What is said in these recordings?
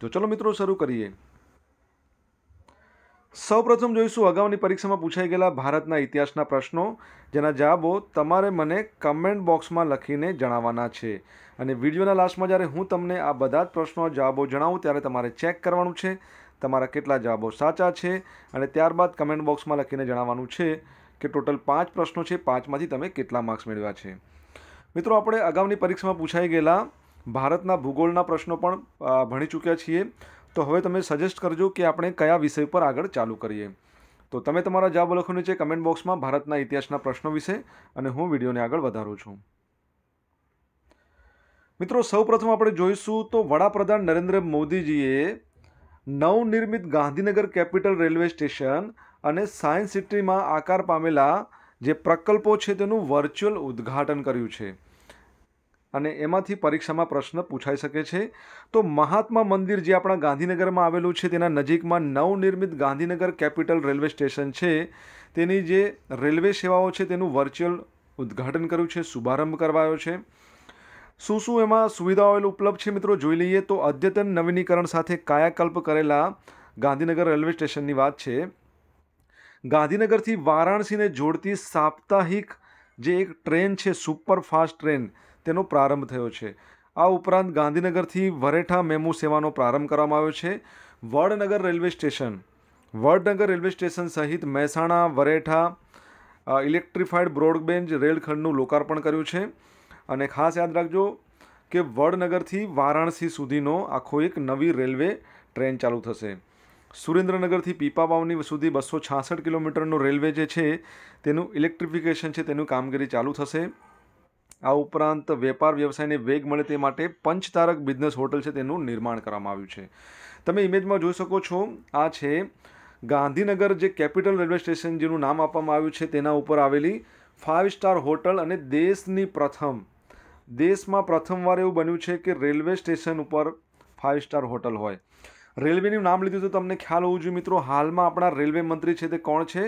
તો ચલો મિત્રો શરૂ કરીએ સૌપ્રથમ જોઈશું અગાઉની પરીક્ષામાં પૂછાઈ ગયેલા ભારતના ઇતિહાસના પ્રશ્નો જેના જવાબો તમારે મને કમેન્ટ બોક્સમાં લખીને જણાવવાના છે અને વિડીયોના લાસ્ટમાં જ્યારે હું તમને આ બધા જ પ્રશ્નો જવાબો જણાવું ત્યારે તમારે ચેક કરવાનું છે તમારા કેટલા જવાબો સાચા છે અને ત્યારબાદ કમેન્ટ બોક્સમાં લખીને જણાવવાનું છે કે ટોટલ પાંચ પ્રશ્નો છે પાંચમાંથી તમે કેટલા માર્ક્સ મેળવ્યા છે મિત્રો આપણે અગાઉની પરીક્ષામાં પૂછાઈ ગયેલા ભારતના ભૂગોળના પ્રશ્નો પણ ભણી ચૂક્યા છીએ તો હવે તમે સજેસ્ટ કરજો કે આપણે કયા વિષય પર આગળ ચાલુ કરીએ તો તમે તમારા જવાબ લખો છે કમેન્ટ બોક્સમાં ભારતના ઇતિહાસના પ્રશ્નો વિશે અને હું વિડીયોને આગળ વધારું છું મિત્રો સૌપ્રથમ આપણે જોઈશું તો વડાપ્રધાન નરેન્દ્ર મોદીજીએ નવનિર્મિત ગાંધીનગર કેપિટલ રેલવે સ્ટેશન અને સાયન્સ સિટીમાં આકાર પામેલા જે પ્રકલ્પો છે તેનું વર્ચ્યુઅલ ઉદ્ઘાટન કર્યું છે અને એમાંથી પરીક્ષામાં પ્રશ્ન પૂછાઈ શકે છે તો મહાત્મા મંદિર જે આપણા ગાંધીનગરમાં આવેલું છે તેના નજીકમાં નવનિર્મિત ગાંધીનગર કેપિટલ રેલવે સ્ટેશન છે તેની જે રેલવે સેવાઓ છે તેનું વર્ચ્યુઅલ ઉદ્ઘાટન કર્યું છે શુભારંભ કરવાયો છે શું શું એમાં સુવિધાઓ ઉપલબ્ધ છે મિત્રો જોઈ લઈએ તો અદ્યતન નવીનીકરણ સાથે કાયાકલ્પ કરેલા ગાંધીનગર રેલવે સ્ટેશનની વાત છે ગાંધીનગરથી વારાણસીને જોડતી સાપ્તાહિક જે એક ટ્રેન છે સુપરફાસ્ટ ટ્રેન તેનો પ્રારંભ થયો છે આ ઉપરાંત ગાંધીનગરથી વરેઠા મેમુ સેવાનો પ્રારંભ કરવામાં આવ્યો છે Vadnagar railway station Vadnagar railway station સહિત મહેસાણા વરેઠા ઇલેક્ટ્રિફાઈડ બ્રોડબેન્ડ રેલખંડનું લોકાર્પણ કર્યું છે અને ખાસ યાદ રાખજો કે વડનગરથી વારાણસી સુધીનો આખો એક નવી રેલવે ટ્રેન ચાલુ થશે સુરેન્દ્રનગરથી પીપાવાવની સુધી બસો છાસઠ કિલોમીટરનું રેલવે જે છે તેનું ઇલેક્ટ્રિફિકેશન છે તેનું કામગીરી ચાલુ થશે આ ઉપરાંત વેપાર વ્યવસાયને વેગ મળે તે માટે પંચતારક બિઝનેસ હોટલ છે તેનું નિર્માણ કરવામાં આવ્યું છે તમે ઇમેજમાં જોઈ શકો છો આ છે ગાંધીનગર જે કેપિટલ રેલવે સ્ટેશન જેનું નામ આપવામાં આવ્યું છે તેના ઉપર આવેલી ફાઇવ સ્ટાર હોટલ અને દેશની પ્રથમ દેશમાં પ્રથમવાર એવું બન્યું છે કે રેલવે સ્ટેશન ઉપર ફાઇવ સ્ટાર હોટલ હોય રેલવેનું નામ લીધું તો તમને ખ્યાલ હોવું જોઈએ મિત્રો હાલમાં આપણા રેલવે મંત્રી છે તે કોણ છે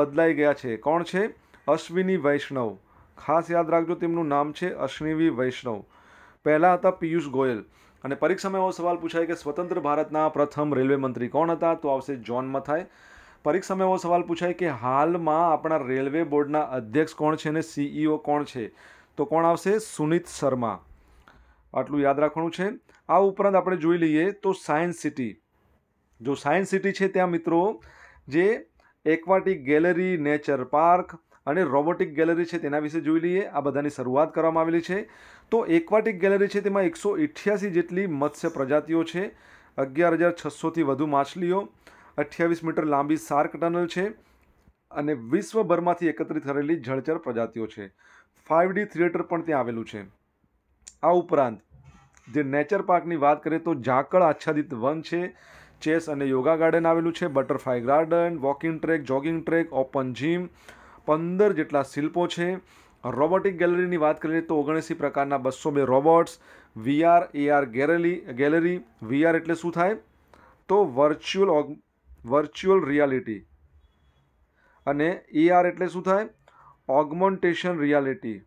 બદલાઈ ગયા છે કોણ છે અશ્વિની વૈષ્ણવ ખાસ યાદ રાખજો તેમનું નામ છે અશ્વિની વૈષ્ણવ પહેલાં હતા પિયુષ ગોયલ અને પરીક્ષામાં એવો સવાલ પૂછાય કે સ્વતંત્ર ભારતના પ્રથમ રેલવે મંત્રી કોણ હતા તો આવશે જોન મથાય પરીક્ષામાં એવો સવાલ પૂછાય કે હાલમાં આપણા રેલવે બોર્ડના અધ્યક્ષ કોણ છે અને સીઈઓ કોણ છે તો કોણ આવશે સુનિત શર્મા આટલું યાદ રાખવાનું છે આ ઉપરાંત આપણે જોઈ લઈએ તો સાયન્સ સિટી જો સાયન્સ સિટી છે ત્યાં મિત્રો જે એક્વાટિક ગેલેરી નેચર પાર્ક અને રોબોટિક ગેલેરી છે તેના વિશે જોઈ લઈએ આ બધાની શરૂઆત કરવામાં આવેલી છે તો એક્વાટિક ગેલેરી છે તેમાં એકસો અઠ્યાસી જેટલી મત્સ્ય પ્રજાતિઓ છે અગિયાર હજાર છસોથી વધુ માછલીઓ અઠ્યાવીસ મીટર લાંબી સાર્ક ટનલ છે અને વિશ્વભરમાંથી એકત્રિત થયેલી જળચર પ્રજાતિઓ છે ફાઇવ ડી થિયેટર પણ ત્યાં આવેલું છે આ ઉપરાંત જે નેચર પાર્કની વાત કરીએ તો ઝાકળ આચ્છાદિત વન છે ચેસ અને યોગા ગાર્ડન આવેલું છે butterfly garden walking track jogging track open gym પંદર જેટલા શિલ્પો છે રોબોટિક ગેલેરીની વાત કરીએ તો ઓગણસી પ્રકારના બસો બે robots VR AR gallery gallery VR એટલે શું થાય તો વર્ચ્યુઅલ વર્ચ્યુઅલ રિયાલિટી અને એઆર એટલે શું થાય ઓગમોન્ટેશન રિયાલિટી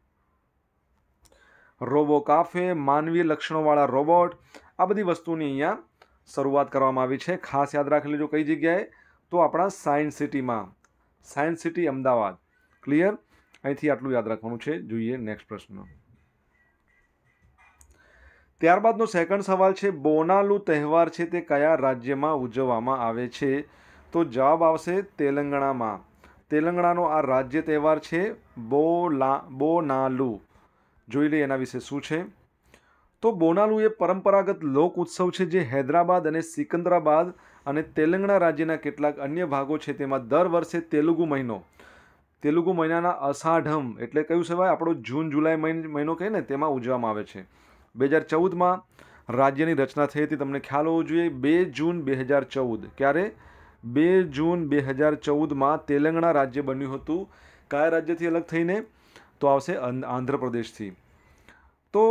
રોબો કાફે માનવીય લક્ષણોવાળા રોબોટ આ બધી વસ્તુની અહીંયા શરૂઆત કરવામાં આવી છે ખાસ યાદ રાખી લેજો કઈ જગ્યાએ તો આપણા સાયન્સ સિટીમાં સાયન્સ સિટી અમદાવાદ ક્લિયર અહીંથી આટલું યાદ રાખવાનું છે જોઈએ નેક્સ્ટ પ્રશ્ન ત્યારબાદનો સેકન્ડ સવાલ છે બોનાલુ તહેવાર છે તે કયા રાજ્યમાં ઉજવવામાં આવે છે તો જવાબ આવશે તેલંગણામાં તેલંગણાનો આ રાજ્ય તહેવાર છે બોલા બોનાલુ જોઈ લઈએ એના વિશે શું છે તો બોનાલુ એ પરંપરાગત લોક ઉત્સવ છે જે હૈદરાબાદ અને સિકંદરાબાદ અને તેલંગણા રાજ્યના કેટલાક અન્ય ભાગો છે તેમાં દર વર્ષે તેલુગુ મહિનો તેલુગુ મહિનાના અષાઢમ એટલે કયું કહેવાય આપણો જૂન જુલાઈ મહિનો કહે ને તેમાં ઉજવવામાં આવે છે બે હજાર ચૌદમાં રાજ્યની રચના થઈ હતી તમને ખ્યાલ હોવો જોઈએ બે જૂન બે હજાર ચૌદ ક્યારે બે જૂન બે હજાર ચૌદમાં તેલંગણા રાજ્ય બન્યું હતું કયા રાજ્યથી અલગ થઈને તો આવશે આંધ્રપ્રદેશથી તો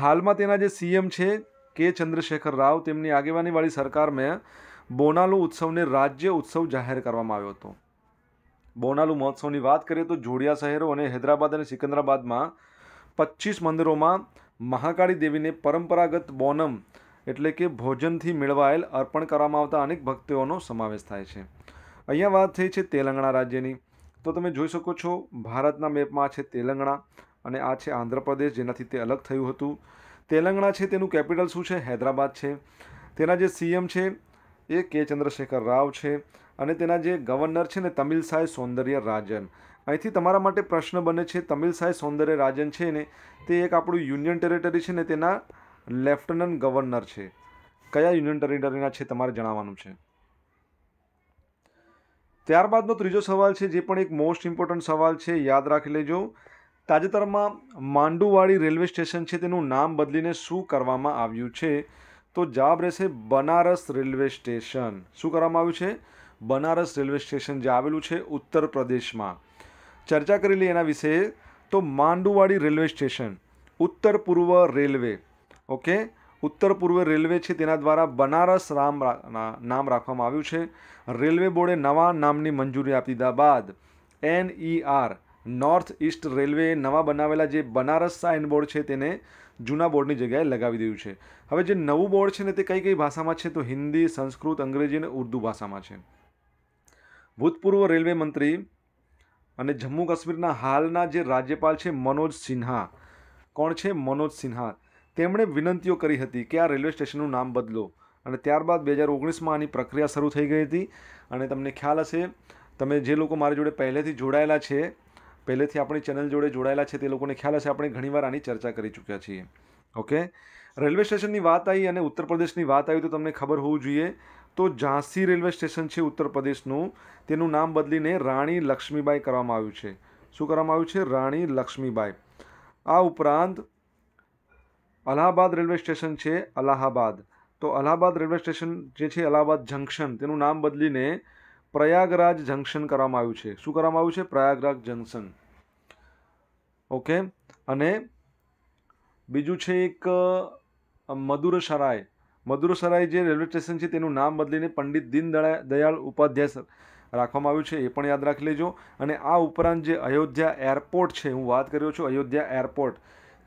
હાલમાં તેના જે સીએમ છે કે ચંદ્રશેખર રાવ તેમની આગેવાનીવાળી સરકાર મેં બોનાલો ઉત્સવને રાજ્ય ઉત્સવ જાહેર કરવામાં આવ્યો હતો બોનાલુ મહોત્સવની વાત કરીએ તો જોડિયા શહેરો અને હૈદરાબાદ અને સિકંદરાબાદમાં પચીસ મંદિરોમાં મહાકાળી દેવીને પરંપરાગત બોનમ એટલે કે ભોજનથી મેળવાયેલ અર્પણ કરવામાં આવતા અનેક ભક્તિઓનો સમાવેશ થાય છે અહીંયા વાત થઈ છે તેલંગણા રાજ્યની તો તમે જોઈ શકો છો ભારતના મેપમાં આ છે તેલંગણા અને આ છે આંધ્રપ્રદેશ જેનાથી તે અલગ થયું હતું તેલંગણા છે તેનું કેપિટલ શું છે હૈદરાબાદ છે તેના જે સીએમ છે એ કે ચંદ્રશેખર રાવ છે અને તેના જે ગવર્નર છે ને તમિલ તમિલસાઈ સૌંદર્ય રાજન અહીંથી તમારા માટે પ્રશ્ન બને છે તમિલ તમિલસાઈ સૌંદર્ય રાજન છે ને તે એક આપણું યુનિયન ટેરિટરી છે ને તેના લેફ્ટનન્ટ ગવર્નર છે કયા યુનિયન ટેરિટરીના છે તમારે જણાવવાનું છે ત્યારબાદનો ત્રીજો સવાલ છે જે પણ એક મોસ્ટ ઇમ્પોર્ટન્ટ સવાલ છે યાદ રાખી લેજો તાજેતરમાં માંડુવાડી રેલવે સ્ટેશન છે તેનું નામ બદલીને શું કરવામાં આવ્યું છે તો જવાબ રહેશે બનારસ રેલવે સ્ટેશન શું કરવામાં આવ્યું છે બનારસ રેલવે સ્ટેશન જે આવેલું છે ઉત્તર પ્રદેશમાં ચર્ચા કરેલી એના વિશે તો માંડુવાડી રેલવે સ્ટેશન ઉત્તર પૂર્વ રેલવે ઓકે ઉત્તર પૂર્વ રેલવે છે તેના દ્વારા બનારસ રામ નામ રાખવામાં આવ્યું છે રેલવે બોર્ડે નવા નામની મંજૂરી આપી દીધા બાદ આર નોર્થ ઈસ્ટ રેલવે નવા બનાવેલા જે બનારસ સાઇન બોર્ડ છે તેને જૂના બોર્ડની જગ્યાએ લગાવી દીધું છે હવે જે નવું બોર્ડ છે ને તે કઈ કઈ ભાષામાં છે તો હિન્દી સંસ્કૃત અંગ્રેજી અને ઉર્દુ ભાષામાં છે ભૂતપૂર્વ રેલવે મંત્રી અને જમ્મુ કાશ્મીરના હાલના જે રાજ્યપાલ છે મનોજ સિન્હા કોણ છે મનોજ સિન્હા તેમણે વિનંતીઓ કરી હતી કે આ રેલવે સ્ટેશનનું નામ બદલો અને ત્યારબાદ બે હજાર ઓગણીસમાં આની પ્રક્રિયા શરૂ થઈ ગઈ હતી અને તમને ખ્યાલ હશે તમે જે લોકો મારી જોડે પહેલેથી જોડાયેલા છે પહેલેથી આપણી ચેનલ જોડે જોડાયેલા છે તે લોકોને ખ્યાલ હશે આપણે ઘણીવાર આની ચર્ચા કરી ચૂક્યા છીએ ઓકે રેલવે સ્ટેશનની વાત આવી અને ઉત્તર પ્રદેશની વાત આવી તો તમને ખબર હોવું જોઈએ તો ઝાંસી રેલવે સ્ટેશન છે ઉત્તર પ્રદેશનું તેનું નામ બદલીને રાણી લક્ષ્મીબાઈ કરવામાં આવ્યું છે શું કરવામાં આવ્યું છે રાણી લક્ષ્મીબાઈ આ ઉપરાંત અલ્હાબાદ રેલવે સ્ટેશન છે અલ્હાબાદ તો અલ્હાબાદ રેલવે સ્ટેશન જે છે અલ્હાબાદ જંકશન તેનું નામ બદલીને પ્રયાગરાજ જંકશન કરવામાં આવ્યું છે શું કરવામાં આવ્યું છે પ્રયાગરાજ જંકશન ઓકે અને બીજું છે એક મદુરસરાય મદુરસરાય જે રેલવે સ્ટેશન છે તેનું નામ બદલીને પંડિત દીન દયાળ ઉપાધ્યાય રાખવામાં આવ્યું છે એ પણ યાદ રાખી લેજો અને આ ઉપરાંત જે અયોધ્યા એરપોર્ટ છે હું વાત કર્યો છું અયોધ્યા એરપોર્ટ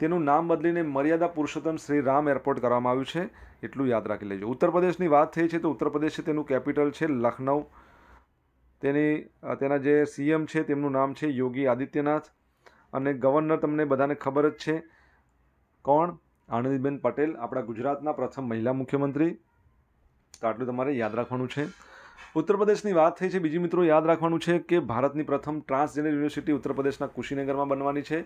તેનું નામ બદલીને મર્યાદા પુરુષોત્તમ શ્રી રામ એરપોર્ટ કરવામાં આવ્યું છે એટલું યાદ રાખી લેજો ઉત્તર પ્રદેશની વાત થઈ છે તો ઉત્તર પ્રદેશ છે તેનું કેપિટલ છે લખનઉ તેની તેના જે સીએમ છે તેમનું નામ છે યોગી આદિત્યનાથ અને ગવર્નર તમને બધાને ખબર જ છે કોણ આનંદીબેન પટેલ આપણા ગુજરાતના પ્રથમ મહિલા મુખ્યમંત્રી તો આટલું તમારે યાદ રાખવાનું છે ઉત્તર પ્રદેશની વાત થઈ છે બીજી મિત્રો યાદ રાખવાનું છે કે ભારતની પ્રથમ ટ્રાન્સજેન્ડર યુનિવર્સિટી ઉત્તર પ્રદેશના કુશીનગરમાં બનવાની છે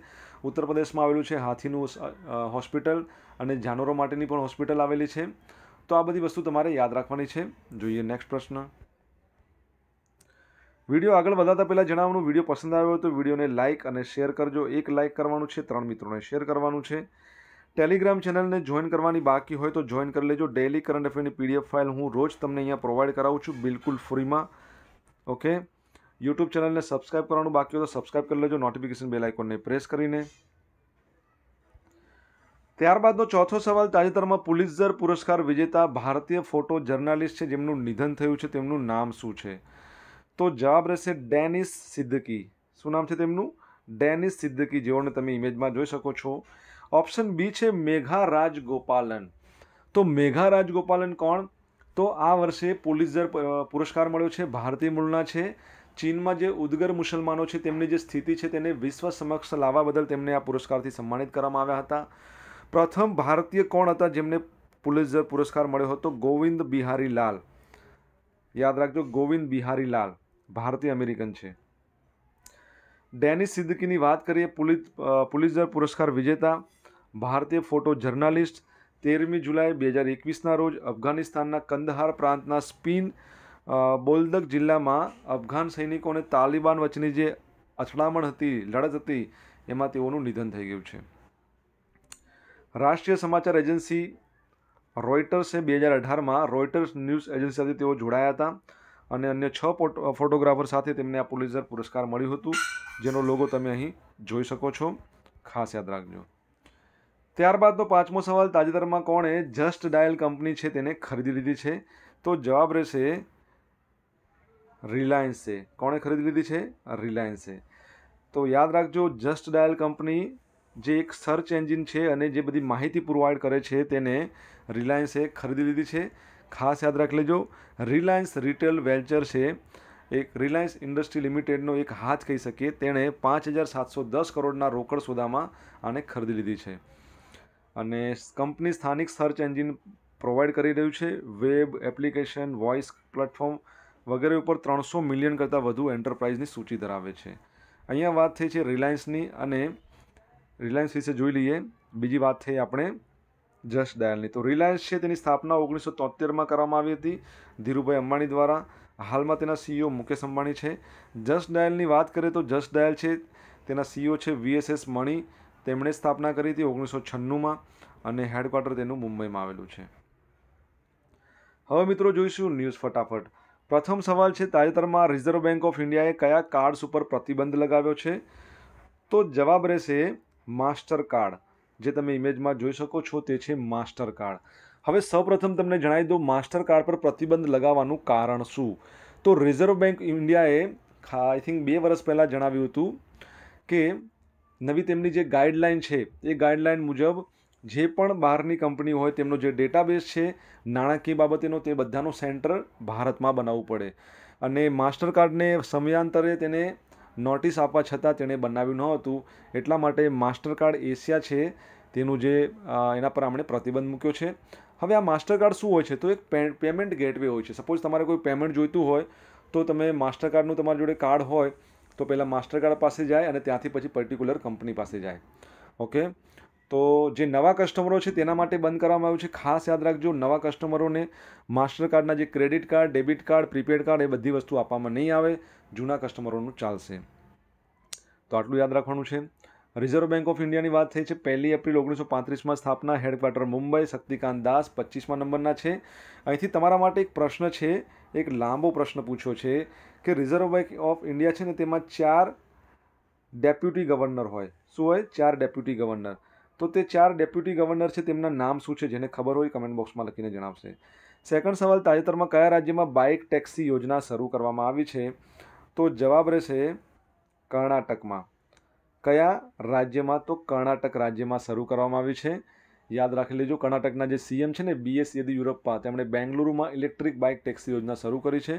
ઉત્તર પ્રદેશમાં આવેલું છે હાથીનું હોસ્પિટલ અને જાનવરો માટેની પણ હોસ્પિટલ આવેલી છે તો આ બધી વસ્તુ તમારે યાદ રાખવાની છે જોઈએ નેક્સ્ટ પ્રશ્ન વિડીયો આગળ વધારતા પહેલાં જણાવવાનું વિડીયો પસંદ આવ્યો હોય તો વિડીયોને લાઇક અને શેર કરજો એક લાઇક કરવાનું છે ત્રણ મિત્રોને શેર કરવાનું છે ટેલિગ્રામ ચેનલને જોઈન કરવાની બાકી હોય તો જોઈન કરી લેજો ડેલી કરંટ અફેરની પીડીએફ ફાઇલ હું રોજ તમને અહીંયા પ્રોવાઈડ કરાવું છું બિલકુલ ફ્રીમાં ઓકે યુટ્યુબ ચેનલને સબસ્ક્રાઇબ કરવાનું બાકી હોય તો સબસ્ક્રાઈબ કરી લેજો નોટિફિકેશન બેલ પ્રેસ કરીને ત્યારબાદનો ચોથો સવાલ તાજેતરમાં પુલિઝર પુરસ્કાર વિજેતા ભારતીય ફોટો જર્નાલિસ્ટ છે જેમનું નિધન થયું છે તેમનું નામ શું છે તો જવાબ રહેશે ડેનિસ સિદ્દકી શું નામ છે તેમનું ડેનિસ સિદ્દકી જેઓને તમે ઇમેજમાં જોઈ શકો છો ઓપ્શન બી છે મેઘા રાજગોપાલન તો મેઘા રાજગોપાલન કોણ તો આ વર્ષે પુલિઝર પુરસ્કાર મળ્યો છે ભારતીય મૂળના છે ચીનમાં જે ઉદગર મુસલમાનો છે તેમની જે સ્થિતિ છે તેને વિશ્વ સમક્ષ લાવવા બદલ તેમને આ પુરસ્કારથી સન્માનિત કરવામાં આવ્યા હતા પ્રથમ ભારતીય કોણ હતા જેમને પુલિઝર પુરસ્કાર મળ્યો હતો ગોવિંદ બિહારી લાલ યાદ રાખજો ગોવિંદ બિહારી લાલ ભારતીય અમેરિકન છે ડેનિસ સિદ્દીકીની વાત કરીએ પુલિત પુલિઝર પુરસ્કાર વિજેતા ભારતીય ફોટો જર્નાલિસ્ટ તેરમી જુલાઈ બે હજાર એકવીસના રોજ અફઘાનિસ્તાનના કંદહાર પ્રાંતના સ્પીન બોલદક જિલ્લામાં અફઘાન સૈનિકોને તાલિબાન વચ્ચેની જે અથડામણ હતી લડત હતી એમાં તેઓનું નિધન થઈ ગયું છે રાષ્ટ્રીય સમાચાર એજન્સી રોઇટર્સે બે હજાર અઢારમાં રોઇટર્સ ન્યૂઝ એજન્સી સાથે તેઓ જોડાયા હતા અને અન્ય છ ફોટોગ્રાફર સાથે તેમને આ પુલિઝર પુરસ્કાર મળ્યું હતું જેનો લોગો તમે અહીં જોઈ શકો છો ખાસ યાદ રાખજો ત્યારબાદનો પાંચમો સવાલ તાજેતરમાં કોણે જસ્ટ ડાયલ કંપની છે તેને ખરીદી લીધી છે તો જવાબ રહેશે રિલાયન્સે કોણે ખરીદી લીધી છે રિલાયન્સે તો યાદ રાખજો જસ્ટ ડાયલ કંપની જે એક સર્ચ એન્જિન છે અને જે બધી માહિતી પ્રોવાઈડ કરે છે તેને રિલાયન્સે ખરીદી લીધી છે ખાસ યાદ રાખી લેજો રિલાયન્સ રિટેલ વેન્ચર છે એક રિલાયન્સ ઇન્ડસ્ટ્રી લિમિટેડનો એક હાથ કહી શકીએ તેણે પાંચ હજાર સાતસો દસ કરોડના રોકડ સોદામાં આને ખરીદી લીધી છે અને કંપની સ્થાનિક સર્ચ એન્જિન પ્રોવાઈડ કરી રહ્યું છે વેબ એપ્લિકેશન વોઇસ પ્લેટફોર્મ વગેરે ઉપર ત્રણસો મિલિયન કરતાં વધુ એન્ટરપ્રાઇઝની સૂચિ ધરાવે છે અહીંયા વાત થઈ છે રિલાયન્સની અને રિલાયન્સ વિશે જોઈ લઈએ બીજી વાત થઈ આપણે જસ્ટ ડાયલની તો રિલાયન્સ છે તેની સ્થાપના ઓગણીસો તોતેરમાં કરવામાં આવી હતી ધીરુભાઈ અંબાણી દ્વારા હાલમાં તેના સીઈઓ મુકેશ અંબાણી છે જસ્ટ ડાયલની વાત કરીએ તો જસ્ટ ડાયલ છે તેના સીઈઓ છે વીએસએસ મણી તેમણે સ્થાપના કરી હતી ઓગણીસો છન્નુંમાં અને હેડક્વાર્ટર તેનું મુંબઈમાં આવેલું છે હવે મિત્રો જોઈશું ન્યૂઝ ફટાફટ પ્રથમ સવાલ છે તાજેતરમાં રિઝર્વ બેન્ક ઓફ ઇન્ડિયાએ કયા કાર્ડ્સ ઉપર પ્રતિબંધ લગાવ્યો છે તો જવાબ રહેશે માસ્ટર કાર્ડ જે તમે ઇમેજમાં જોઈ શકો છો તે છે માસ્ટર કાર્ડ હવે સૌપ્રથમ તમને જણાવી દઉં માસ્ટર કાર્ડ પર પ્રતિબંધ લગાવવાનું કારણ શું તો રિઝર્વ બેંક ઇન્ડિયાએ આઈ થિંક બે વર્ષ પહેલાં જણાવ્યું હતું કે નવી તેમની જે ગાઈડલાઇન છે એ ગાઈડલાઇન મુજબ જે પણ બહારની કંપની હોય તેમનો જે ડેટાબેઝ છે નાણાકીય બાબતેનો તે બધાનો સેન્ટર ભારતમાં બનાવવું પડે અને માસ્ટર કાર્ડને સમયાંતરે તેને નોટિસ આપવા છતાં તેણે બનાવ્યું ન હતું એટલા માટે માસ્ટરકાર્ડ એશિયા છે તેનું જે એના પર આમણે પ્રતિબંધ મૂક્યો છે હવે આ માસ્ટરકાર્ડ શું હોય છે તો એક પે પેમેન્ટ ગેટવે હોય છે સપોઝ તમારે કોઈ પેમેન્ટ જોઈતું હોય તો તમે માસ્ટરકાર્ડનું તમારી જોડે કાર્ડ હોય તો પહેલાં માસ્ટરકાર્ડ પાસે જાય અને ત્યાંથી પછી પર્ટિક્યુલર કંપની પાસે જાય ઓકે તો જે નવા કસ્ટમરો છે તેના માટે બંધ કરવામાં આવ્યું છે ખાસ યાદ રાખજો નવા કસ્ટમરોને માસ્ટર કાર્ડના જે credit card debit card prepaid card એ બધી વસ્તુ આપવામાં નહીં આવે જૂના કસ્ટમરોનું ચાલશે તો આટલું યાદ રાખવાનું છે રિઝર્વ બેંક ઓફ ઇન્ડિયાની વાત થઈ છે પહેલી એપ્રિલ ઓગણીસો પાંત્રીસમાં સ્થાપના હેડક્વાર્ટર મુંબઈ શક્તિકાંત દાસ પચીસમાં નંબરના છે અહીંથી તમારા માટે એક પ્રશ્ન છે એક લાંબો પ્રશ્ન પૂછ્યો છે કે રિઝર્વ બેંક ઓફ ઇન્ડિયા છે ને તેમાં ચાર ડેપ્યુટી ગવર્નર હોય શું હોય ચાર ડેપ્યુટી ગવર્નર તો તે ચાર ડેપ્યુટી ગવર્નર છે તેમના નામ શું છે જેને ખબર હોય કમેન્ટ બોક્સમાં લખીને જણાવશે સેકન્ડ સવાલ તાજેતરમાં કયા રાજ્યમાં બાઇક ટેક્સી યોજના શરૂ કરવામાં આવી છે તો જવાબ રહેશે કર્ણાટકમાં કયા રાજ્યમાં તો કર્ણાટક રાજ્યમાં શરૂ કરવામાં આવી છે યાદ રાખી લેજો કર્ણાટકના જે સીએમ છે ને બીએસ યેદિયુરપ્પા તેમણે બેંગલુરુમાં ઇલેક્ટ્રિક બાઇક ટેક્સી યોજના શરૂ કરી છે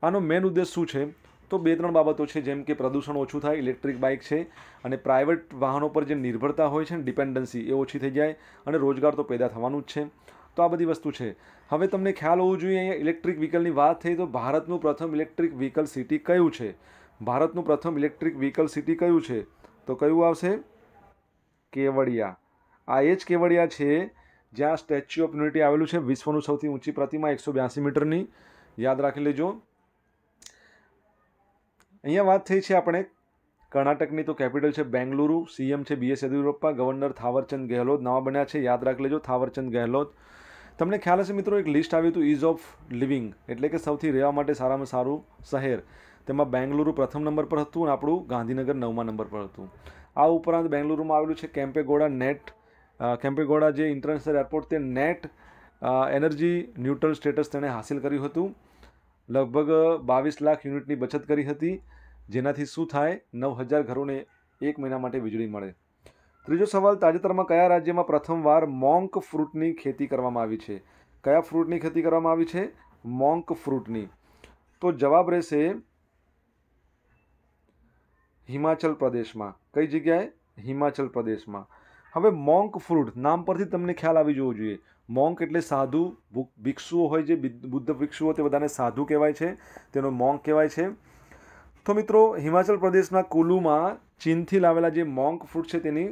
આનો મેઇન ઉદ્દેશ શું છે તો બે ત્રણ બાબતો છે જેમ કે પ્રદૂષણ ઓછું થાય ઇલેક્ટ્રિક બાઇક છે અને પ્રાઇવેટ વાહનો પર જે નિર્ભરતા હોય છે ને ડિપેન્ડન્સી એ ઓછી થઈ જાય અને રોજગાર તો પેદા થવાનું જ છે તો આ બધી વસ્તુ છે હવે તમને ખ્યાલ હોવું જોઈએ અહીંયા ઇલેક્ટ્રિક વ્હીકલની વાત થઈ તો ભારતનું પ્રથમ ઇલેક્ટ્રિક વ્હીકલ સિટી કયું છે ભારતનું પ્રથમ ઇલેક્ટ્રિક વ્હીકલ સિટી કયું છે તો કયું આવશે કેવડિયા આ એ જ કેવડિયા છે જ્યાં સ્ટેચ્યુ ઓફ યુનિટી આવેલું છે વિશ્વનું સૌથી ઊંચી પ્રતિમા એકસો બ્યાસી મીટરની યાદ રાખી લેજો અહીંયા વાત થઈ છે આપણે કર્ણાટકની તો કેપિટલ છે બેંગલુરુ સીએમ છે બીએસ યેદિયુરપ્પા ગવર્નર થાવરચંદ ગેહલોત નવા બન્યા છે યાદ રાખ લેજો થાવરચંદ ગેહલોત તમને ખ્યાલ હશે મિત્રો એક લિસ્ટ આવ્યું હતું ઇઝ ઓફ લિવિંગ એટલે કે સૌથી રહેવા માટે સારામાં સારું શહેર તેમાં બેંગલુરુ પ્રથમ નંબર પર હતું અને આપણું ગાંધીનગર નવમા નંબર પર હતું આ ઉપરાંત બેંગલુરુમાં આવેલું છે કેમ્પેગોડા નેટ કેમ્પેગોડા જે ઇન્ટરનેશનલ એરપોર્ટ તે નેટ એનર્જી ન્યુટ્રલ સ્ટેટસ તેણે હાંસિલ કર્યું હતું લગભગ બાવીસ લાખ યુનિટની બચત કરી હતી જેનાથી શું થાય નવ હજાર ઘરોને એક મહિના માટે વીજળી મળે ત્રીજો સવાલ તાજેતરમાં કયા રાજ્યમાં પ્રથમવાર મોંક ફ્રૂટની ખેતી કરવામાં આવી છે કયા ફ્રૂટની ખેતી કરવામાં આવી છે મોંક ફ્રૂટની તો જવાબ રહેશે હિમાચલ પ્રદેશમાં કઈ જગ્યાએ હિમાચલ પ્રદેશમાં હવે મોંક ફ્રૂટ નામ પરથી તમને ખ્યાલ આવી જવો જોઈએ મોંક એટલે સાધુ ભિક્ષુઓ હોય જે બુદ્ધ ભિક્ષુઓ તે બધાને સાધુ કહેવાય છે તેનો મોંક કહેવાય છે તો મિત્રો હિમાચલ પ્રદેશના કુલુમાં ચીનથી લાવેલા જે મોંક ફ્રૂટ છે તેની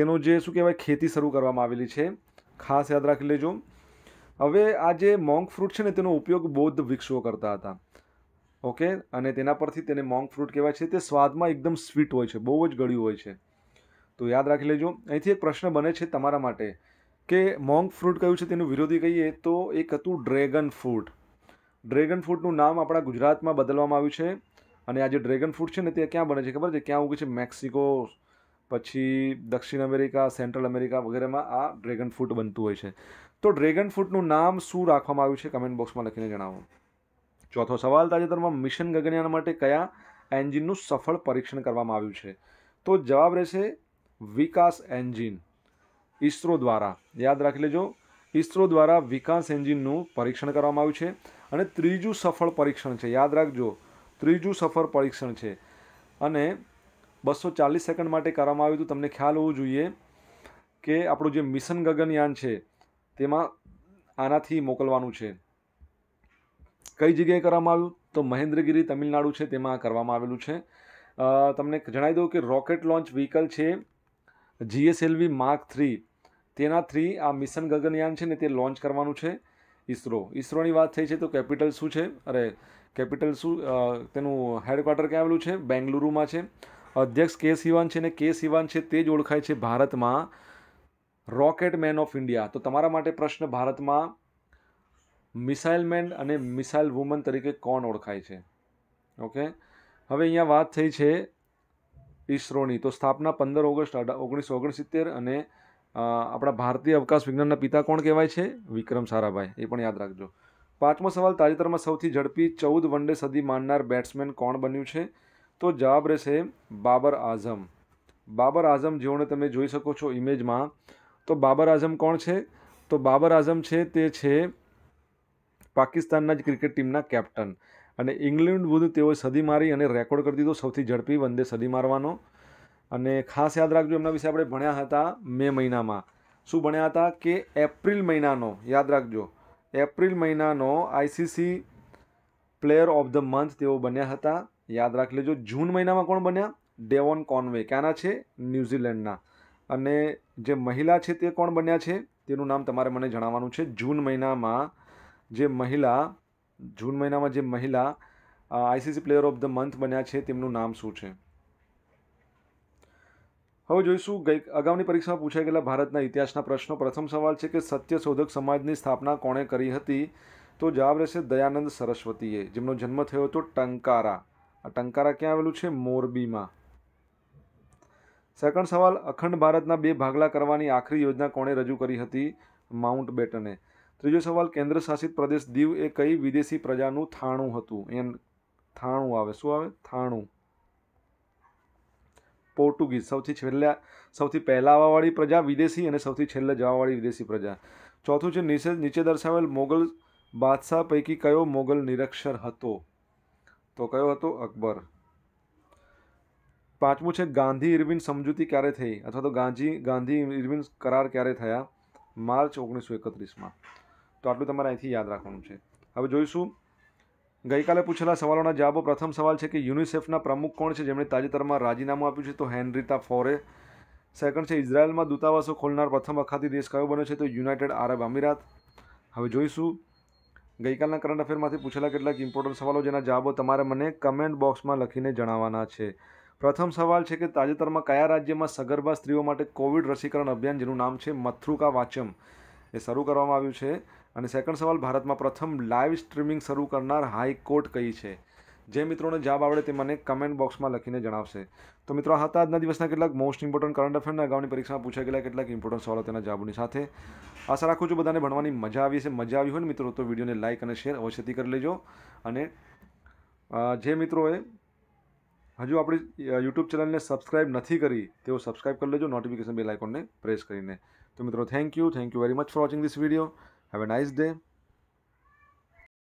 તેનો જે શું કહેવાય ખેતી શરૂ કરવામાં આવેલી છે ખાસ યાદ રાખી લેજો હવે આ જે મોંક ફ્રૂટ છે ને તેનો ઉપયોગ બૌદ્ધ ભિક્ષુઓ કરતા હતા ઓકે અને તેના પરથી તેને મોંક ફ્રૂટ કહેવાય છે તે સ્વાદમાં એકદમ સ્વીટ હોય છે બહુ જ ગળ્યું હોય છે તો યાદ રાખી લેજો અહીંથી એક પ્રશ્ન બને છે તમારા માટે કે મોંગ ફ્રૂટ કયું છે તેનું વિરોધી કહીએ તો એક હતું ડ્રેગન ફ્રૂટ ડ્રેગન ફ્રૂટનું નામ આપણા ગુજરાતમાં બદલવામાં આવ્યું છે અને આ જે ડ્રેગન ફ્રૂટ છે ને તે ક્યાં બને છે ખબર છે ક્યાં ઉગે છે મેક્સિકો પછી દક્ષિણ અમેરિકા સેન્ટ્રલ અમેરિકા વગેરેમાં આ ડ્રેગન ફ્રૂટ બનતું હોય છે તો ડ્રેગન ફ્રૂટનું નામ શું રાખવામાં આવ્યું છે કમેન્ટ બોક્સમાં લખીને જણાવો ચોથો સવાલ તાજેતરમાં મિશન ગગનયાન માટે કયા એન્જિનનું સફળ પરીક્ષણ કરવામાં આવ્યું છે તો જવાબ રહેશે વિકાસ એન્જિન ઇસરો દ્વારા યાદ રાખી લેજો ઇસરો દ્વારા વિકાસ એન્જિનનું પરીક્ષણ કરવામાં આવ્યું છે અને ત્રીજું સફળ પરીક્ષણ છે યાદ રાખજો ત્રીજું સફળ પરીક્ષણ છે અને બસો ચાલીસ સેકન્ડ માટે કરવામાં આવ્યું હતું તમને ખ્યાલ હોવો જોઈએ કે આપણું જે મિશન ગગનયાન છે તેમાં આનાથી મોકલવાનું છે કઈ જગ્યાએ કરવામાં આવ્યું તો મહેન્દ્રગીરી તમિલનાડુ છે તેમાં કરવામાં આવેલું છે તમને જણાવી દઉં કે રોકેટ લોન્ચ વ્હીકલ છે જીએસએલવી માર્ક થ્રી તેના થ્રી આ મિશન ગગનયાન છે ને તે લોન્ચ કરવાનું છે ઇસરો ઇસરોની વાત થઈ છે તો કેપિટલ શું છે અરે કેપિટલ શું તેનું હેડક્વાર્ટર ક્યાં આવેલું છે બેંગલુરુમાં છે અધ્યક્ષ કે સિવાન છે ને કે સિવાન છે તે જ ઓળખાય છે ભારતમાં રોકેટ મેન ઓફ ઇન્ડિયા તો તમારા માટે પ્રશ્ન ભારતમાં મિસાઇલ મેન અને મિસાઇલ વુમન તરીકે કોણ ઓળખાય છે ઓકે હવે અહીંયા વાત થઈ છે ઇસરોની તો સ્થાપના પંદર ઓગસ્ટ ઓગણીસો ઓગણસિત્તેર અને આપણા ભારતીય અવકાશ વિજ્ઞાનના પિતા કોણ કહેવાય છે વિક્રમ સારાભાઈ એ પણ યાદ રાખજો પાંચમો સવાલ તાજેતરમાં સૌથી ઝડપી ચૌદ વનડે સદી માનનાર બેટ્સમેન કોણ બન્યું છે તો જવાબ રહેશે બાબર આઝમ બાબર આઝમ જેઓને તમે જોઈ શકો છો ઇમેજમાં તો બાબર આઝમ કોણ છે તો બાબર આઝમ છે તે છે પાકિસ્તાનના જ ક્રિકેટ ટીમના કેપ્ટન અને ઇંગ્લેન્ડ વિરુદ્ધ તેઓએ સદી મારી અને રેકોર્ડ કરી દીધો સૌથી ઝડપી વંદે સદી મારવાનો અને ખાસ યાદ રાખજો એમના વિશે આપણે ભણ્યા હતા મે મહિનામાં શું ભણ્યા હતા કે એપ્રિલ મહિનાનો યાદ રાખજો એપ્રિલ મહિનાનો ICC player of the month તેઓ બન્યા હતા યાદ રાખી લેજો જૂન મહિનામાં કોણ બન્યા ડેવોન કોનવે ક્યાંના છે ન્યૂઝીલેન્ડના અને જે મહિલા છે તે કોણ બન્યા છે તેનું નામ તમારે મને જણાવવાનું છે જૂન મહિનામાં જે મહિલા જૂન મહિનામાં જે મહિલા ICC player of the month બન્યા છે તેમનું નામ શું છે હવે જોઈશું ગઈ અગાઉની પરીક્ષામાં પૂછાઈ ગયેલા ભારતના ઇતિહાસના પ્રશ્નો પ્રથમ સવાલ છે કે સત્યશોધક સમાજની સ્થાપના કોણે કરી હતી તો જવાબ રહેશે દયાનંદ સરસ્વતીએ જેમનો જન્મ થયો હતો ટંકારા આ ટંકારા ક્યાં આવેલું છે મોરબીમાં સેકન્ડ સવાલ અખંડ ભારતના બે ભાગલા કરવાની આખરી યોજના કોણે રજૂ કરી હતી માઉન્ટ બેટને ત્રીજો સવાલ કેન્દ્ર શાસિત પ્રદેશ દીવ એ કઈ વિદેશી પ્રજાનું થાણું હતું એન થાણું આવે શું આવે થાણું પોર્ટુગીઝ સૌથી છેલ્લા સૌથી પહેલા આવવાવાળી પ્રજા વિદેશી અને સૌથી છેલ્લે જવાવાળી વિદેશી પ્રજા ચોથું છે નીચે નીચે દર્શાવેલ મોગલ બાદશાહ પૈકી કયો મોગલ નિરક્ષર હતો તો કયો હતો અકબર પાંચમું છે ગાંધી ઇરવિન સમજૂતી ક્યારે થઈ અથવા તો ગાંધી ગાંધી ઇરવિન કરાર ક્યારે થયા માર્ચ ઓગણીસો એકત્રીસમાં તો આટલું તમારે અહીંથી યાદ રાખવાનું છે હવે જોઈશું ગઈકાલે પૂછેલા સવાલોના જવાબો પ્રથમ સવાલ છે કે યુનિસેફના પ્રમુખ કોણ છે જેમણે તાજેતરમાં રાજીનામું આપ્યું છે તો હેનરીતા ફોરે સેકન્ડ છે ઇઝરાયલમાં દૂતાવાસો ખોલનાર પ્રથમ અખાતી દેશ કયો બન્યો છે તો યુનાઇટેડ આરબ અમીરાત હવે જોઈશું ગઈકાલના કરંટ અફેરમાંથી પૂછેલા કેટલાક ઇમ્પોર્ટન્ટ સવાલો જેના જવાબો તમારે મને કમેન્ટ બોક્સમાં લખીને જણાવવાના છે પ્રથમ સવાલ છે કે તાજેતરમાં કયા રાજ્યમાં સગર્ભા સ્ત્રીઓ માટે કોવિડ રસીકરણ અભિયાન જેનું નામ છે મથ્રુકા વાચમ એ શરૂ કરવામાં આવ્યું છે અને સેકન્ડ સવાલ ભારતમાં પ્રથમ લાઇવ સ્ટ્રીમિંગ શરૂ કરનાર હાઈકોર્ટ કઈ છે જે મિત્રોને જાબ આવડે તે મને કમેન્ટ બોક્સમાં લખીને જણાવશે તો મિત્રો આ હતા આજના દિવસના કેટલાક મોસ્ટ ઇમ્પોર્ટન્ટ કરંટ અફેરના અગાઉની પરીક્ષામાં પૂછાઈ ગયેલા કેટલાક ઇમ્પોર્ટન્ટ સવાલો તેના જાબની સાથે આશા રાખું છું બધાને ભણવાની મજા આવી છે મજા આવી હોય ને મિત્રો તો વિડીયોને લાઇક અને શેર અવશ્યથી કરી લેજો અને જે મિત્રોએ હજુ આપણી યુટ્યુબ ચેનલને સબસ્ક્રાઇબ નથી કરી તેઓ સબસ્ક્રાઇબ કરી લેજો નોટિફિકેશન બેલ આઇકોનને પ્રેસ કરીને તો મિત્રો thank you thank you very much for watching this video Have a nice day.